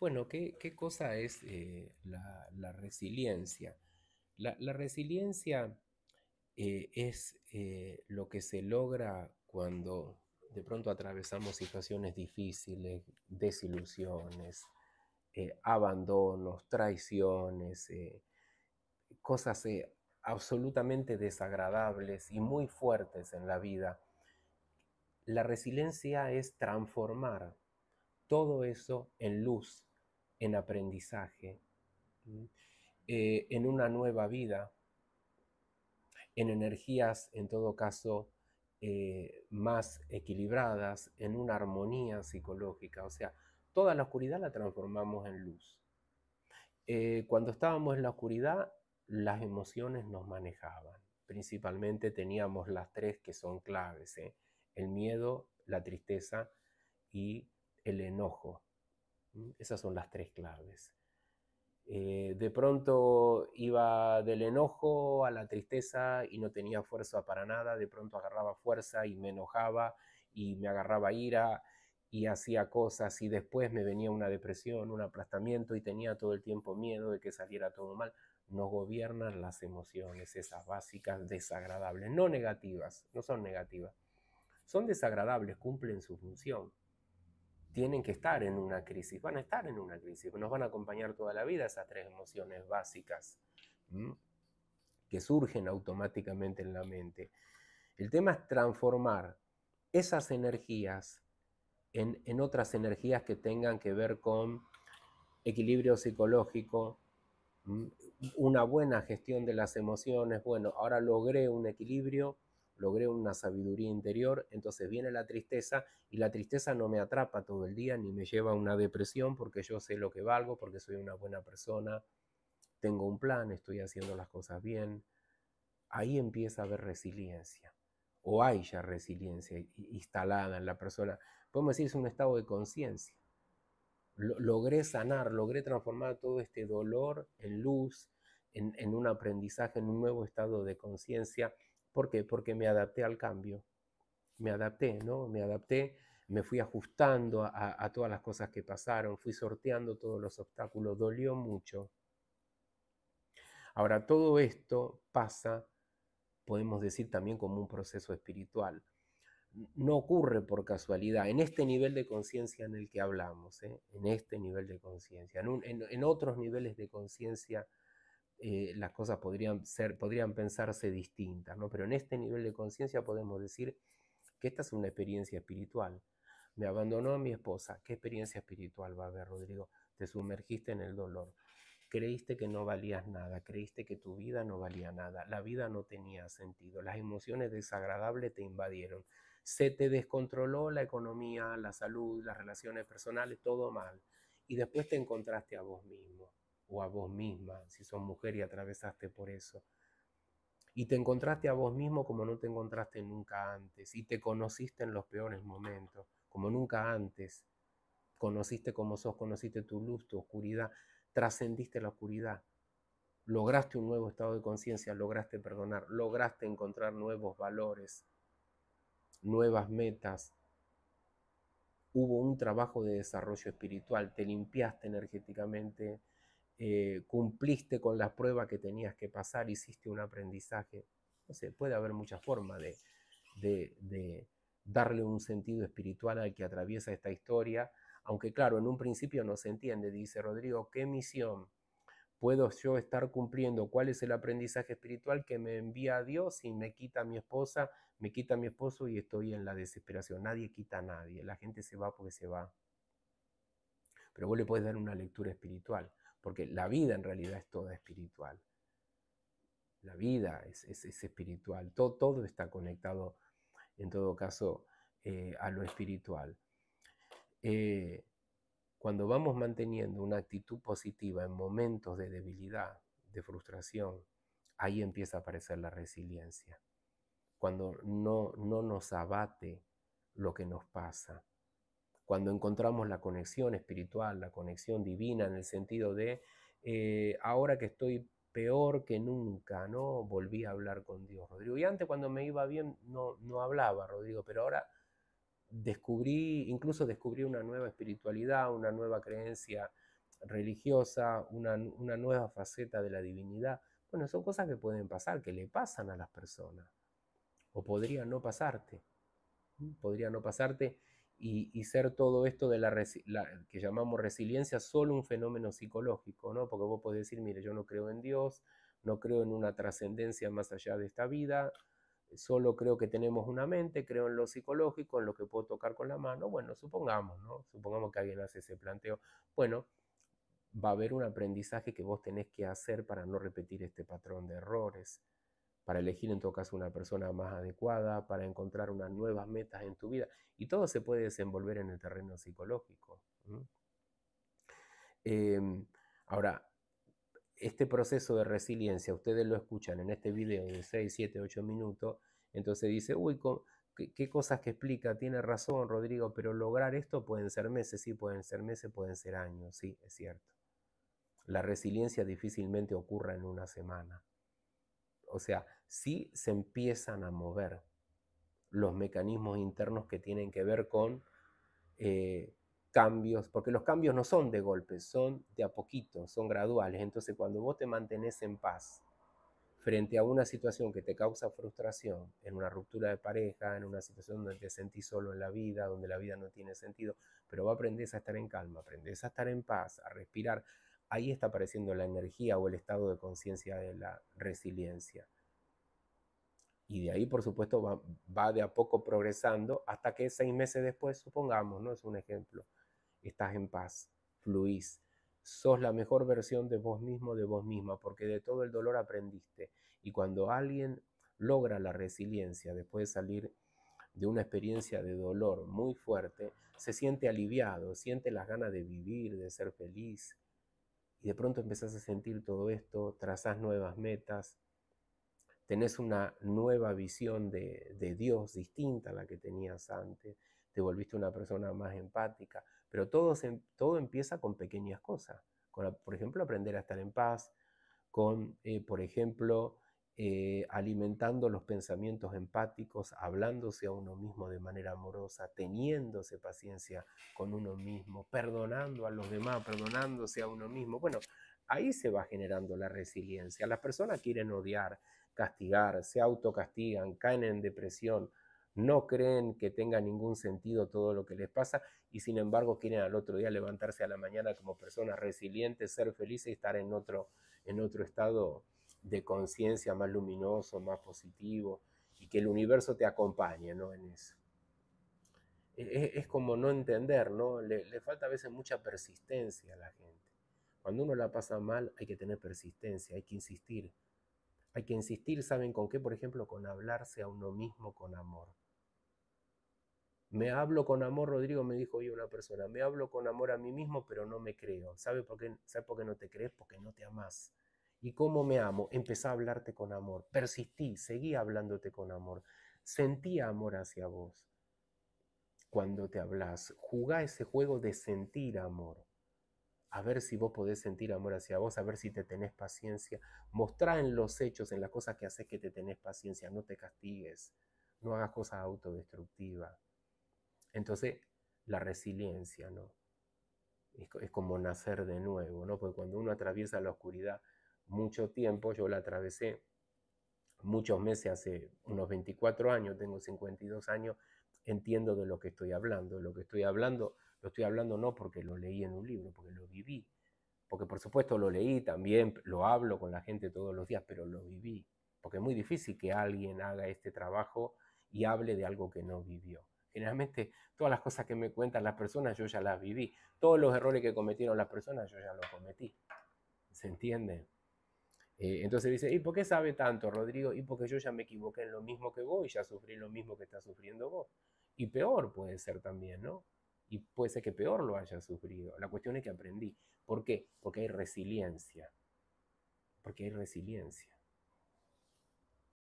Bueno, ¿qué, cosa es eh, la, resiliencia? La, resiliencia eh, es eh, lo que se logra cuando de pronto atravesamos situaciones difíciles, desilusiones, abandonos, traiciones, cosas absolutamente desagradables y muy fuertes en la vida. La resiliencia es transformar todo eso en luz, en aprendizaje, eh, en una nueva vida, en energías, en todo caso, eh, más equilibradas, en una armonía psicológica. O sea, toda la oscuridad la transformamos en luz. Eh, cuando estábamos en la oscuridad, las emociones nos manejaban. Principalmente teníamos las tres que son claves, el miedo, la tristeza y el enojo. Esas son las tres claves. Eh, de pronto iba del enojo a la tristeza y no tenía fuerza para nada, de pronto agarraba fuerza y me enojaba y me agarraba ira y hacía cosas y después me venía una depresión, un aplastamiento y tenía todo el tiempo miedo de que saliera todo mal. No gobiernan las emociones, esas básicas desagradables, no negativas, no son negativas, son desagradables, cumplen su función tienen que estar en una crisis, van a estar en una crisis, nos van a acompañar toda la vida esas tres emociones básicas que surgen automáticamente en la mente. El tema es transformar esas energías en, otras energías que tengan que ver con equilibrio psicológico, una buena gestión de las emociones. Bueno, ahora logré un equilibrio logré una sabiduría interior, entonces viene la tristeza y la tristeza no me atrapa todo el día ni me lleva a una depresión porque yo sé lo que valgo, porque soy una buena persona, tengo un plan, estoy haciendo las cosas bien. Ahí empieza a haber resiliencia, o hay ya resiliencia instalada en la persona. Podemos decir, es un estado de conciencia. Logré sanar, logré transformar todo este dolor en luz, en, en, un aprendizaje, en un nuevo estado de conciencia ¿Por qué? Porque me adapté al cambio. Me adapté, ¿no? Me adapté, me fui ajustando a, todas las cosas que pasaron, fui sorteando todos los obstáculos, dolió mucho. Ahora, todo esto pasa, podemos decir también como un proceso espiritual no ocurre por casualidad, en este nivel de conciencia en el que hablamos, ¿eh? en este nivel de conciencia, en, otros niveles de conciencia eh, las cosas podrían, ser, podrían pensarse distintas, ¿no? Pero en este nivel de conciencia podemos decir que esta es una experiencia espiritual. Me abandonó a mi esposa. ¿Qué experiencia espiritual va a haber, Rodrigo? Te sumergiste en el dolor. Creíste que no valías nada, creíste que tu vida no valía nada, la vida no tenía sentido, las emociones desagradables te invadieron, se te descontroló la economía, la salud, las relaciones personales, todo mal. Y después te encontraste a vos mismo a vos misma, si sos mujer y atravesaste por eso. Y te encontraste a vos mismo como no te encontraste nunca antes, y te conociste en los peores momentos, como nunca antes. Conociste como sos, conociste tu luz, tu oscuridad, trascendiste la oscuridad, lograste un nuevo estado de conciencia, lograste perdonar, lograste encontrar nuevos valores, nuevas metas. Hubo un trabajo de desarrollo espiritual, te limpiaste energéticamente, eh, cumpliste con las pruebas que tenías que pasar, hiciste un aprendizaje. No sé, puede haber muchas formas de, darle un sentido espiritual al que atraviesa esta historia, aunque claro, en un principio no se entiende, dice Rodrigo, ¿qué misión puedo yo estar cumpliendo? ¿Cuál es el aprendizaje espiritual que me envía a Dios y me quita a mi esposa, me quita a mi esposo y estoy en la desesperación? Nadie quita a nadie, la gente se va porque se va. Pero vos le puedes dar una lectura espiritual porque la vida en realidad es toda espiritual. La vida es, espiritual, todo, está conectado, en todo caso, eh, a lo espiritual. Eh, cuando vamos manteniendo una actitud positiva en momentos de debilidad, de frustración, ahí empieza a aparecer la resiliencia. Cuando no, no nos abate lo que nos pasa, cuando encontramos la conexión espiritual, la conexión divina en el sentido de eh, ahora que estoy peor que nunca, ¿no? Volví a hablar con Dios, Rodrigo. Y antes cuando me iba bien no, no hablaba, Rodrigo, pero ahora descubrí, incluso descubrí una nueva espiritualidad, una nueva creencia religiosa, una, una nueva faceta de la divinidad. Bueno, son cosas que pueden pasar, que le pasan a las personas. O podría no pasarte. Podría no pasarte y, y ser todo esto de la, la, que llamamos resiliencia solo un fenómeno psicológico, ¿no? Porque vos podés decir, mire, yo no creo en Dios, no creo en una trascendencia más allá de esta vida, solo creo que tenemos una mente, creo en lo psicológico, en lo que puedo tocar con la mano. Bueno, supongamos, ¿no? Supongamos que alguien hace ese planteo. Bueno, va a haber un aprendizaje que vos tenés que hacer para no repetir este patrón de errores para elegir en todo caso una persona más adecuada, para encontrar unas nuevas metas en tu vida. Y todo se puede desenvolver en el terreno psicológico. Em, ahora, este proceso de resiliencia, ustedes lo escuchan en este video de 6, 7, 8 minutos, entonces dice, uy, ¿qué, qué cosas que explica? Tiene razón Rodrigo, pero lograr esto pueden ser meses, sí, pueden ser meses, pueden ser años, sí, es cierto. La resiliencia difícilmente ocurra en una semana. O sea, si se empiezan a mover los mecanismos internos que tienen que ver con eh, cambios, porque los cambios no son de golpe, son de a poquito, son graduales. Entonces, cuando vos te mantenés en paz frente a una situación que te causa frustración, en una ruptura de pareja, en una situación donde te sentís solo en la vida, donde la vida no tiene sentido, pero vos aprendés a estar en calma, aprendés a estar en paz, a respirar, ahí está apareciendo la energía o el estado de conciencia de la resiliencia. Y de ahí, por supuesto, va, de a poco progresando hasta que seis meses después, supongamos, ¿no? Es un ejemplo. Estás en paz, fluís, sos la mejor versión de vos mismo, de vos misma, porque de todo el dolor aprendiste. Y cuando alguien logra la resiliencia después de salir de una experiencia de dolor muy fuerte, se siente aliviado, siente las ganas de vivir, de ser feliz, y de pronto empezás a sentir todo esto, trazás nuevas metas, tenés una nueva visión de, de, Dios distinta a la que tenías antes, te volviste una persona más empática, pero todo, todo empieza con pequeñas cosas, con, por ejemplo, aprender a estar en paz, con, eh, por ejemplo, eh, alimentando los pensamientos empáticos, hablándose a uno mismo de manera amorosa, teniéndose paciencia con uno mismo, perdonando a los demás, perdonándose a uno mismo. Bueno, ahí se va generando la resiliencia. Las personas quieren odiar, castigar, se autocastigan, caen en depresión, no creen que tenga ningún sentido todo lo que les pasa y sin embargo quieren al otro día levantarse a la mañana como personas resilientes, ser felices y estar en otro, en otro estado de conciencia más luminoso, más positivo, y que el universo te acompañe ¿no? en eso. E-, e-, es, como no entender, ¿no? Le, falta a veces mucha persistencia a la gente. Cuando uno la pasa mal hay que tener persistencia, hay que insistir. Hay que insistir, ¿saben con qué? Por ejemplo, con hablarse a uno mismo con amor. Me hablo con amor, Rodrigo, me dijo hoy una persona, me hablo con amor a mí mismo, pero no me creo. ¿Sabe por qué, ¿Sabe por qué no te crees? Porque no te amas y cómo me amo, empecé a hablarte con amor, persistí, seguí hablándote con amor, sentí amor hacia vos. Cuando te hablas, jugá ese juego de sentir amor. A ver si vos podés sentir amor hacia vos, a ver si te tenés paciencia. Mostrá en los hechos, en las cosas que haces que te tenés paciencia, no te castigues, no hagas cosas autodestructivas. Entonces, la resiliencia, ¿no? Es, es como nacer de nuevo, ¿no? Porque cuando uno atraviesa la oscuridad, mucho tiempo, yo la atravesé muchos meses, hace unos 24 años, tengo 52 años, entiendo de lo que estoy hablando. Lo que estoy hablando, lo estoy hablando no porque lo leí en un libro, porque lo viví. Porque por supuesto lo leí también, lo hablo con la gente todos los días, pero lo viví. Porque es muy difícil que alguien haga este trabajo y hable de algo que no vivió. Generalmente todas las cosas que me cuentan las personas yo ya las viví. Todos los errores que cometieron las personas yo ya los cometí. ¿Se entiende? Eh, entonces dice, ¿y por qué sabe tanto, Rodrigo? Y porque yo ya me equivoqué en lo mismo que vos y ya sufrí lo mismo que está sufriendo vos. Y peor puede ser también, ¿no? Y puede ser que peor lo haya sufrido. La cuestión es que aprendí. ¿Por qué? Porque hay resiliencia. Porque hay resiliencia.